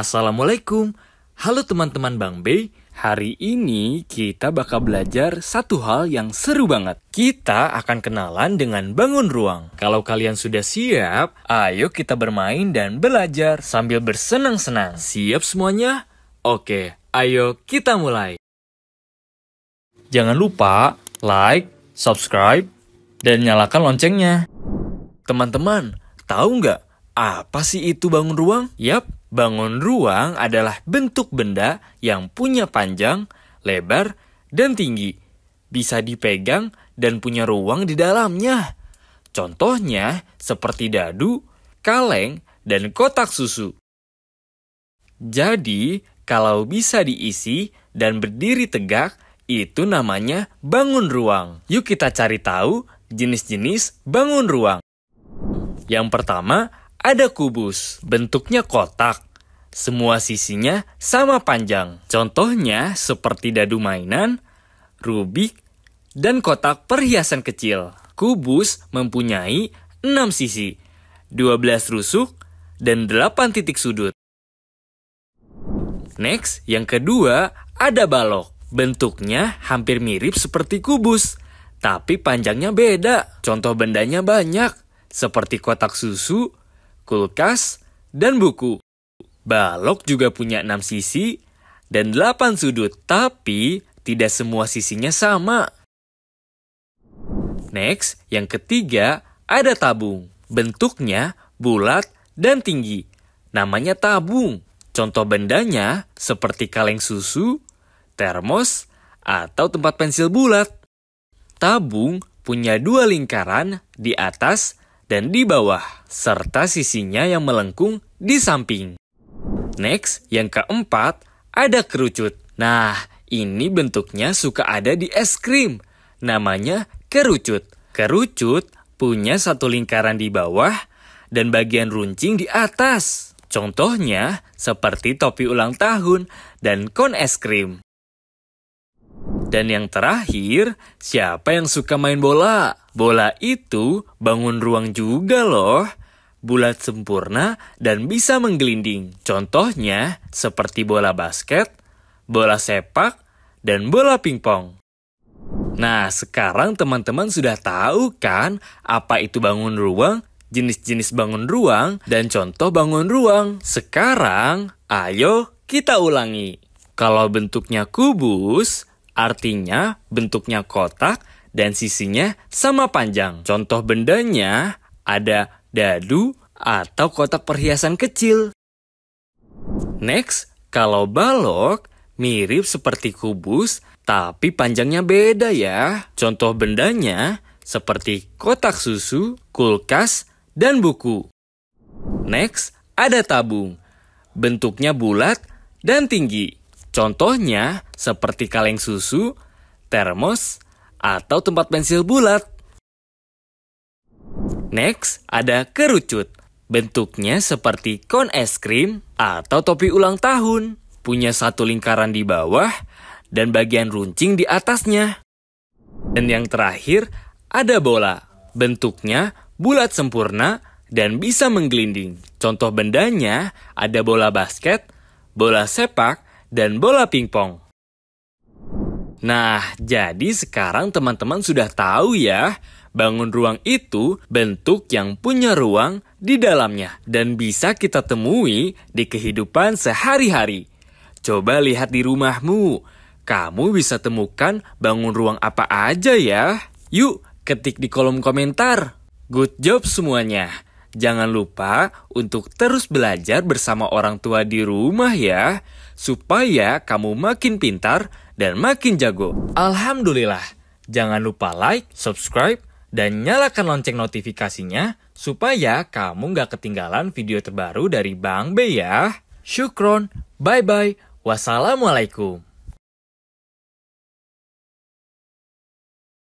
Assalamualaikum. Halo teman-teman Bang B. Hari ini kita bakal belajar satu hal yang seru banget. Kita akan kenalan dengan bangun ruang. Kalau kalian sudah siap, ayo kita bermain dan belajar sambil bersenang-senang. Siap semuanya? Oke, ayo kita mulai. Jangan lupa like, subscribe, dan nyalakan loncengnya. Teman-teman, tahu nggak apa sih itu bangun ruang? Yap, Bangun ruang adalah bentuk benda yang punya panjang, lebar, dan tinggi. Bisa dipegang dan punya ruang di dalamnya. Contohnya seperti dadu, kaleng, dan kotak susu. Jadi, kalau bisa diisi dan berdiri tegak, itu namanya bangun ruang. Yuk kita cari tahu jenis-jenis bangun ruang. Yang pertama ada kubus, bentuknya kotak. Semua sisinya sama panjang. Contohnya seperti dadu mainan, rubik, dan kotak perhiasan kecil. Kubus mempunyai 6 sisi, 12 rusuk, dan 8 titik sudut. Next, yang kedua ada balok. Bentuknya hampir mirip seperti kubus, tapi panjangnya beda. Contoh bendanya banyak, seperti kotak susu, kulkas, dan buku. Balok juga punya enam sisi dan delapan sudut, tapi tidak semua sisinya sama. Next, yang ketiga ada tabung. Bentuknya bulat dan tinggi. Namanya tabung. Contoh bendanya seperti kaleng susu, termos, atau tempat pensil bulat. Tabung punya dua lingkaran di atas dan di bawah, serta sisinya yang melengkung di samping. Next, yang keempat, ada kerucut. Nah, ini bentuknya suka ada di es krim. Namanya kerucut. Kerucut punya satu lingkaran di bawah dan bagian runcing di atas. Contohnya seperti topi ulang tahun dan kon es krim. Dan yang terakhir, siapa yang suka main bola? Bola itu bangun ruang juga loh. Bulat sempurna dan bisa menggelinding. Contohnya seperti bola basket, bola sepak, dan bola pingpong. Nah, sekarang teman-teman sudah tahu kan apa itu bangun ruang, jenis-jenis bangun ruang, dan contoh bangun ruang. Sekarang, ayo kita ulangi. Kalau bentuknya kubus, Artinya, bentuknya kotak dan sisinya sama panjang. Contoh bendanya ada dadu atau kotak perhiasan kecil. Next, kalau balok mirip seperti kubus tapi panjangnya beda ya. Contoh bendanya seperti kotak susu, kulkas, dan buku. Next, ada tabung. Bentuknya bulat dan tinggi. Contohnya seperti kaleng susu, termos, atau tempat pensil bulat. Next, ada kerucut. Bentuknya seperti cone es krim atau topi ulang tahun. Punya satu lingkaran di bawah dan bagian runcing di atasnya. Dan yang terakhir, ada bola. Bentuknya bulat sempurna dan bisa menggelinding. Contoh bendanya ada bola basket, bola sepak, dan bola pingpong. Nah, jadi sekarang teman-teman sudah tahu ya, bangun ruang itu bentuk yang punya ruang di dalamnya dan bisa kita temui di kehidupan sehari-hari. Coba lihat di rumahmu, kamu bisa temukan bangun ruang apa aja ya. Yuk, ketik di kolom komentar. Good job semuanya. Jangan lupa untuk terus belajar bersama orang tua di rumah ya, supaya kamu makin pintar dan makin jago. Alhamdulillah, jangan lupa like, subscribe, dan nyalakan lonceng notifikasinya supaya kamu nggak ketinggalan video terbaru dari Bang B ya. Syukron, bye-bye, wassalamualaikum.